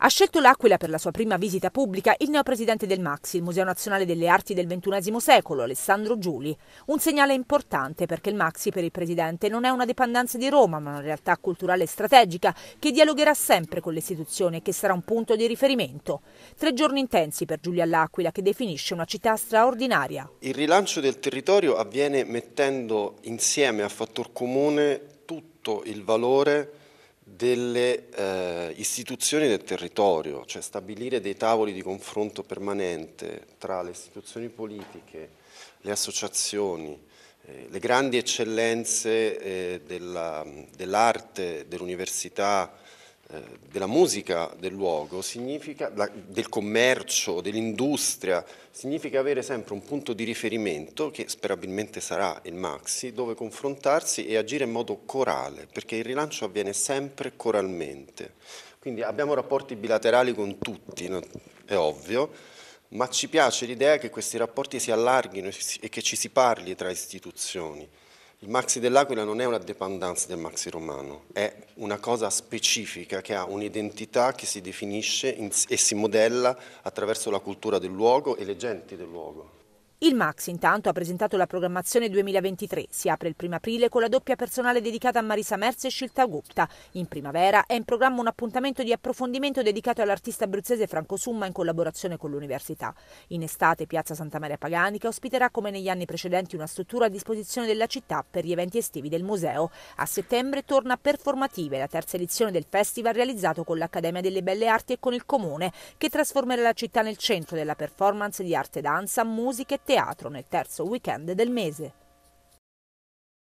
Ha scelto l'Aquila per la sua prima visita pubblica il neopresidente del Maxi, il Museo Nazionale delle Arti del XXI secolo, Alessandro Giuli. Un segnale importante perché il Maxi per il presidente non è una dipendenza di Roma, ma una realtà culturale e strategica che dialogherà sempre con l'istituzione e che sarà un punto di riferimento. Tre giorni intensi per Giulia all'Aquila che definisce una città straordinaria. Il rilancio del territorio avviene mettendo insieme a fattor comune tutto il valore delle eh, istituzioni del territorio, cioè stabilire dei tavoli di confronto permanente tra le istituzioni politiche, le associazioni, eh, le grandi eccellenze eh, dell'arte, dell dell'università, eh, della musica del luogo, significa, del commercio, dell'industria, significa avere sempre un punto di riferimento, che sperabilmente sarà il Maxi, dove confrontarsi e agire in modo corale, perché il rilancio avviene sempre coralmente. Quindi abbiamo rapporti bilaterali con tutti, è ovvio, ma ci piace l'idea che questi rapporti si allarghino e che ci si parli tra istituzioni. Il maxi dell'Aquila non è una dependance del maxi romano, è una cosa specifica che ha un'identità che si definisce e si modella attraverso la cultura del luogo e le genti del luogo. Il Max intanto ha presentato la programmazione 2023, si apre il 1 aprile con la doppia personale dedicata a Marisa Merz e Scilta Gupta. In primavera è in programma un appuntamento di approfondimento dedicato all'artista abruzzese Franco Summa in collaborazione con l'università. In estate Piazza Santa Maria Pagani che ospiterà come negli anni precedenti una struttura a disposizione della città per gli eventi estivi del museo. A settembre torna Performative, la terza edizione del festival realizzato con l'Accademia delle Belle Arti e con il Comune, che trasformerà la città nel centro della performance di arte, danza, musica e teatro nel terzo weekend del mese.